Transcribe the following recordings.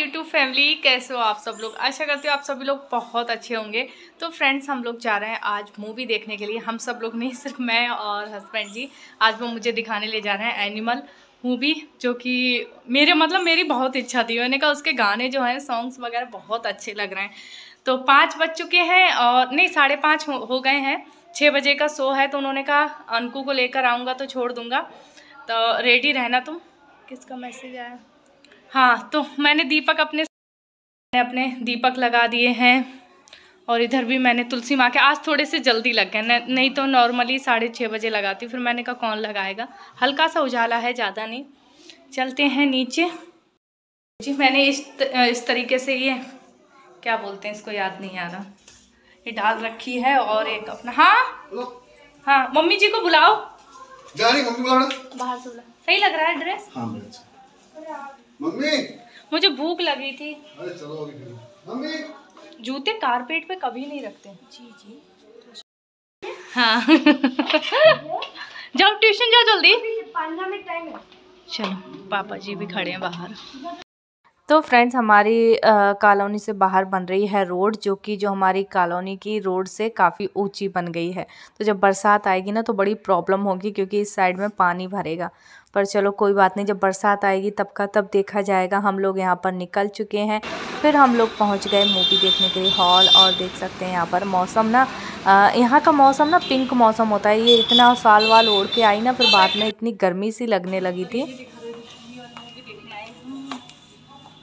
YouTube family कैसे हो आप सब लोग आशा करती हूँ आप सभी लोग बहुत अच्छे होंगे तो फ्रेंड्स हम लोग जा रहे हैं आज मूवी देखने के लिए हम सब लोग नहीं सिर्फ मैं और हस्बैंड जी आज वो मुझे दिखाने ले जा रहे हैं एनिमल मूवी जो कि मेरे मतलब मेरी बहुत इच्छा थी मैंने कहा उसके गाने जो हैं सॉन्ग्स वगैरह बहुत अच्छे लग रहे हैं तो पाँच बज चुके हैं और नहीं साढ़े पाँच हो, हो गए हैं छः बजे का शो है तो उन्होंने कहा अंकू को लेकर आऊँगा तो छोड़ दूँगा तो रेडी रहना तुम किसका मैसेज आया हाँ तो मैंने दीपक अपने मैंने अपने दीपक लगा दिए हैं और इधर भी मैंने तुलसी माँ के आज थोड़े से जल्दी लग गए नहीं तो नॉर्मली साढ़े छः बजे लगाती फिर मैंने कहा कौन लगाएगा हल्का सा उजाला है ज़्यादा नहीं चलते हैं नीचे जी मैंने इस त, इस तरीके से ये क्या बोलते हैं इसको याद नहीं आ रहा ये डाल रखी है और एक अपना हाँ हाँ मम्मी जी को बुलाओ जा रही मम्मी बाहर से बुला सही लग रहा है ड्रेस हाँ मम्मी मुझे भूख लगी थी अरे चलो मम्मी जूते कारपेट पे कभी नहीं रखते जी जी हाँ जाओ ट्यूशन जाओ जल्दी पाँच मिनट टाइम है चलो पापा जी भी खड़े हैं बाहर तो फ्रेंड्स हमारी कॉलोनी से बाहर बन रही है रोड जो कि जो हमारी कॉलोनी की रोड से काफ़ी ऊंची बन गई है तो जब बरसात आएगी ना तो बड़ी प्रॉब्लम होगी क्योंकि इस साइड में पानी भरेगा पर चलो कोई बात नहीं जब बरसात आएगी तब का तब देखा जाएगा हम लोग यहाँ पर निकल चुके हैं फिर हम लोग पहुँच गए मूवी देखने के लिए हॉल और देख सकते हैं यहाँ पर मौसम ना यहाँ का मौसम ना पिंक मौसम होता है ये इतना साल वाल ओढ़ के आई ना फिर बाद में इतनी गर्मी सी लगने लगी थी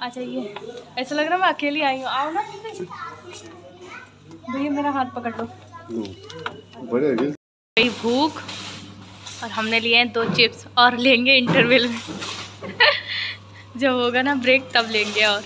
आ जाइए ऐसा लग रहा मैं अकेली आई हूँ आओ ना भैया मेरा हाथ पकड़ लो भाई भूख और हमने लिए हैं दो चिप्स और लेंगे इंटरवल में जब होगा ना ब्रेक तब लेंगे और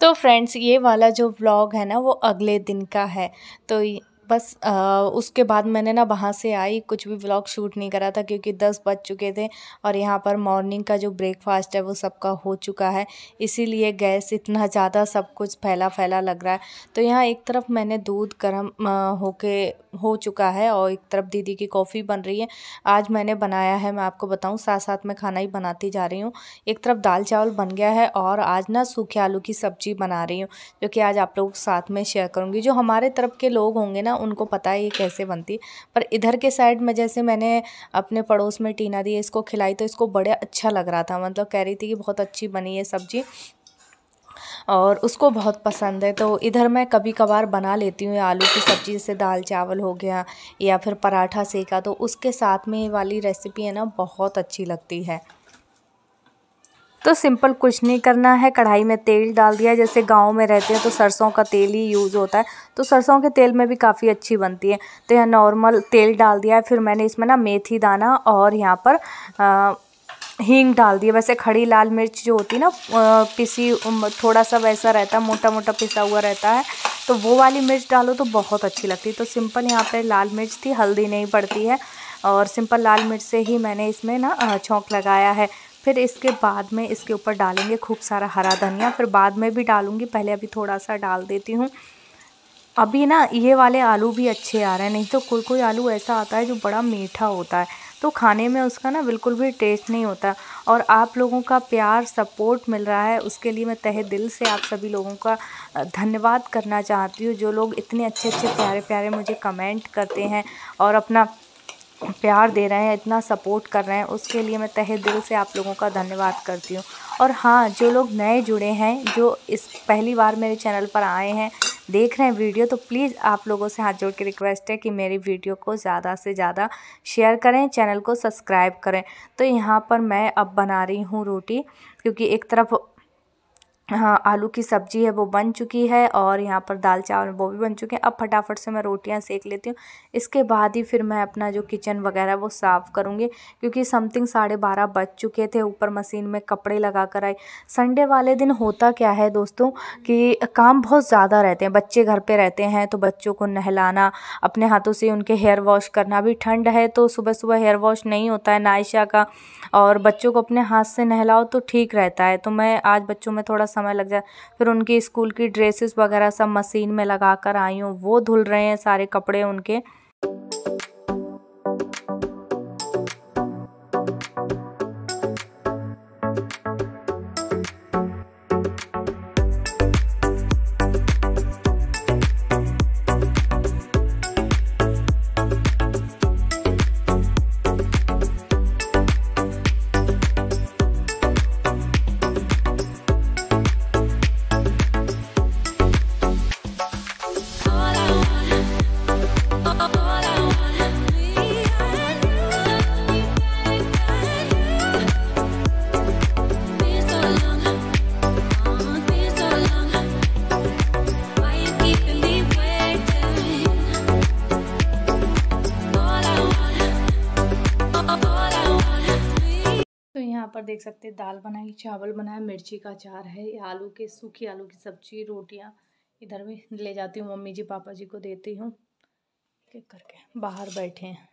तो फ्रेंड्स ये वाला जो ब्लॉग है ना वो अगले दिन का है तो बस उसके बाद मैंने ना वहाँ से आई कुछ भी ब्लॉग शूट नहीं करा था क्योंकि दस बज चुके थे और यहाँ पर मॉर्निंग का जो ब्रेकफास्ट है वो सबका हो चुका है इसीलिए गैस इतना ज़्यादा सब कुछ फैला फैला लग रहा है तो यहाँ एक तरफ मैंने दूध गर्म होके हो चुका है और एक तरफ दीदी की कॉफ़ी बन रही है आज मैंने बनाया है मैं आपको बताऊँ साथ साथ में खाना ही बनाती जा रही हूँ एक तरफ दाल चावल बन गया है और आज ना सूखे आलू की सब्जी बना रही हूँ जो कि आज आप लोग साथ में शेयर करूँगी जो हमारे तरफ के लोग होंगे ना उनको पता है ये कैसे बनती पर इधर के साइड में जैसे मैंने अपने पड़ोस में टीना दी इसको खिलाई तो इसको बड़े अच्छा लग रहा था मतलब कह रही थी कि बहुत अच्छी बनी है सब्ज़ी और उसको बहुत पसंद है तो इधर मैं कभी कभार बना लेती हूँ आलू की सब्ज़ी जैसे दाल चावल हो गया या फिर पराठा सेका तो उसके साथ में ये वाली रेसिपी है ना बहुत अच्छी लगती है तो सिंपल कुछ नहीं करना है कढ़ाई में तेल डाल दिया जैसे गांव में रहते हैं तो सरसों का तेल ही यूज़ होता है तो सरसों के तेल में भी काफ़ी अच्छी बनती है तो यहाँ नॉर्मल तेल डाल दिया है फिर मैंने इसमें ना मेथी दाना और यहाँ पर आ, हींग डाल दिया वैसे खड़ी लाल मिर्च जो होती है ना पिसी थोड़ा सा वैसा रहता है मोटा मोटा पिसा हुआ रहता है तो वो वाली मिर्च डालो तो बहुत अच्छी लगती है तो सिंपल यहाँ पर लाल मिर्च थी हल्दी नहीं पड़ती है और सिंपल लाल मिर्च से ही मैंने इसमें ना छोंक लगाया है फिर इसके बाद में इसके ऊपर डालेंगे खूब सारा हरा धनिया फिर बाद में भी डालूँगी पहले अभी थोड़ा सा डाल देती हूँ अभी ना ये वाले आलू भी अच्छे आ रहे हैं नहीं तो कोई कोई आलू ऐसा आता है जो बड़ा मीठा होता है तो खाने में उसका ना बिल्कुल भी टेस्ट नहीं होता और आप लोगों का प्यार सपोर्ट मिल रहा है उसके लिए मैं तहे दिल से आप सभी लोगों का धन्यवाद करना चाहती हूँ जो लोग इतने अच्छे अच्छे प्यारे प्यारे मुझे कमेंट करते हैं और अपना प्यार दे रहे हैं इतना सपोर्ट कर रहे हैं उसके लिए मैं तहे दिल से आप लोगों का धन्यवाद करती हूँ और हाँ जो लोग नए जुड़े हैं जो इस पहली बार मेरे चैनल पर आए हैं देख रहे हैं वीडियो तो प्लीज़ आप लोगों से हाथ जोड़ के रिक्वेस्ट है कि मेरी वीडियो को ज़्यादा से ज़्यादा शेयर करें चैनल को सब्सक्राइब करें तो यहाँ पर मैं अब बना रही हूँ रोटी क्योंकि एक तरफ हाँ आलू की सब्ज़ी है वो बन चुकी है और यहाँ पर दाल चावल वो भी बन चुके हैं अब फटाफट से मैं रोटियाँ सेक लेती हूँ इसके बाद ही फिर मैं अपना जो किचन वगैरह वो साफ़ करूँगी क्योंकि समथिंग साढ़े बारह बज चुके थे ऊपर मशीन में कपड़े लगा कर आई संडे वाले दिन होता क्या है दोस्तों कि काम बहुत ज़्यादा रहते हैं बच्चे घर पर रहते हैं तो बच्चों को नहलाना अपने हाथों से उनके हेयर वॉश करना अभी ठंड है तो सुबह सुबह हेयर वॉश नहीं होता है नाइशा का और बच्चों को अपने हाथ से नहलाओ तो ठीक रहता है तो मैं आज बच्चों में थोड़ा सा समय लग जाए फिर उनकी स्कूल की ड्रेसेस वगैरह सब मशीन में लगा कर आई हूँ वो धुल रहे हैं सारे कपड़े उनके देख सकते हैं दाल बनाई चावल बनाया मिर्ची का अचार है आलू के सूखी आलू की सब्जी रोटियाँ इधर भी ले जाती हूँ मम्मी जी पापा जी को देती हूँ करके बाहर बैठे हैं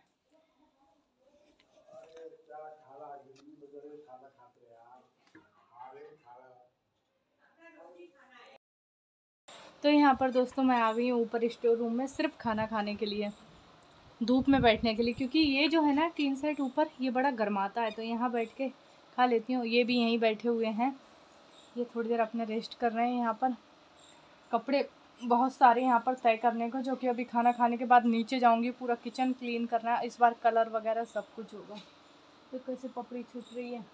तो यहाँ पर दोस्तों मैं आ गई हूँ ऊपर स्टोर रूम में सिर्फ खाना खाने के लिए धूप में बैठने के लिए क्योंकि ये जो है ना टीन सेट ऊपर ये बड़ा गर्माता है तो यहाँ बैठ के खा लेती हूँ ये भी यहीं बैठे हुए हैं ये थोड़ी देर अपने रेस्ट कर रहे हैं यहाँ पर कपड़े बहुत सारे यहाँ पर तय करने को जो कि अभी खाना खाने के बाद नीचे जाऊँगी पूरा किचन क्लीन करना है इस बार कलर वगैरह सब कुछ होगा तो कैसे पपड़ी छूट रही है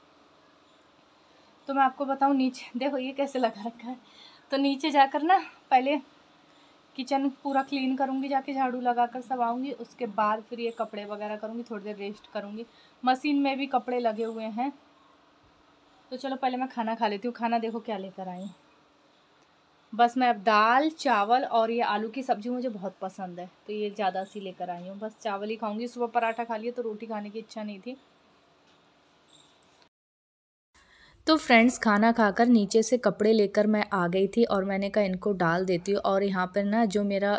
तो मैं आपको बताऊँ नीचे देखो ये कैसे लगा रखा है तो नीचे जाकर ना पहले किचन पूरा क्लीन करूँगी जाके झाड़ू लगा कर सब आऊँगी उसके बाद फिर ये कपड़े वगैरह करूँगी थोड़ी देर रेस्ट करूँगी मशीन में भी कपड़े लगे हुए हैं तो चलो पहले मैं खाना खा लेती हूँ खाना देखो क्या लेकर आई बस मैं अब दाल चावल और ये आलू की सब्ज़ी मुझे बहुत पसंद है तो ये ज़्यादा सी लेकर आई हूँ बस चावल ही खाऊंगी सुबह पराठा खा लिया तो रोटी खाने की इच्छा नहीं थी तो फ्रेंड्स खाना खाकर नीचे से कपड़े लेकर मैं आ गई थी और मैंने कहा इनको डाल देती हूँ और यहाँ पर ना जो मेरा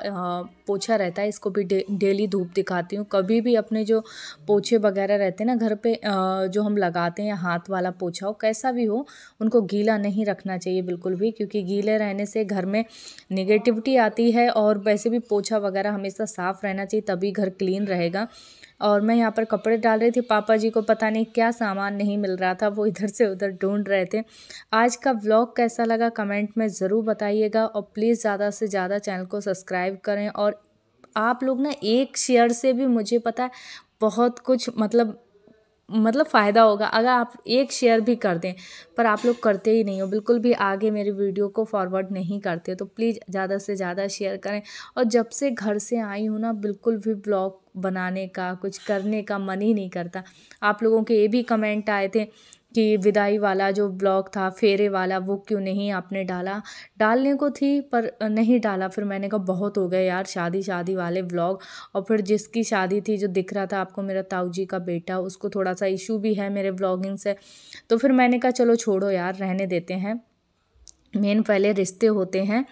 पोछा रहता है इसको भी डेली धूप दिखाती हूँ कभी भी अपने जो पोछे वगैरह रहते हैं ना घर पे जो हम लगाते हैं हाथ वाला पोछा हो कैसा भी हो उनको गीला नहीं रखना चाहिए बिल्कुल भी क्योंकि गीले रहने से घर में निगेटिविटी आती है और वैसे भी पोछा वगैरह हमेशा साफ़ रहना चाहिए तभी घर क्लीन रहेगा और मैं यहाँ पर कपड़े डाल रही थी पापा जी को पता नहीं क्या सामान नहीं मिल रहा था वो इधर से उधर ढूंढ रहे थे आज का व्लॉग कैसा लगा कमेंट में ज़रूर बताइएगा और प्लीज़ ज़्यादा से ज़्यादा चैनल को सब्सक्राइब करें और आप लोग ना एक शेयर से भी मुझे पता है बहुत कुछ मतलब मतलब फ़ायदा होगा अगर आप एक शेयर भी कर दें पर आप लोग करते ही नहीं हो बिल्कुल भी आगे मेरी वीडियो को फॉरवर्ड नहीं करते तो प्लीज़ ज़्यादा से ज़्यादा शेयर करें और जब से घर से आई हूँ ना बिल्कुल भी ब्लॉग बनाने का कुछ करने का मन ही नहीं करता आप लोगों के ये भी कमेंट आए थे कि विदाई वाला जो ब्लॉग था फेरे वाला वो क्यों नहीं आपने डाला डालने को थी पर नहीं डाला फिर मैंने कहा बहुत हो गया यार शादी शादी वाले ब्लॉग और फिर जिसकी शादी थी जो दिख रहा था आपको मेरा ताऊ जी का बेटा उसको थोड़ा सा इशू भी है मेरे ब्लॉगिंग से तो फिर मैंने कहा चलो छोड़ो यार रहने देते हैं मेन पहले रिश्ते होते हैं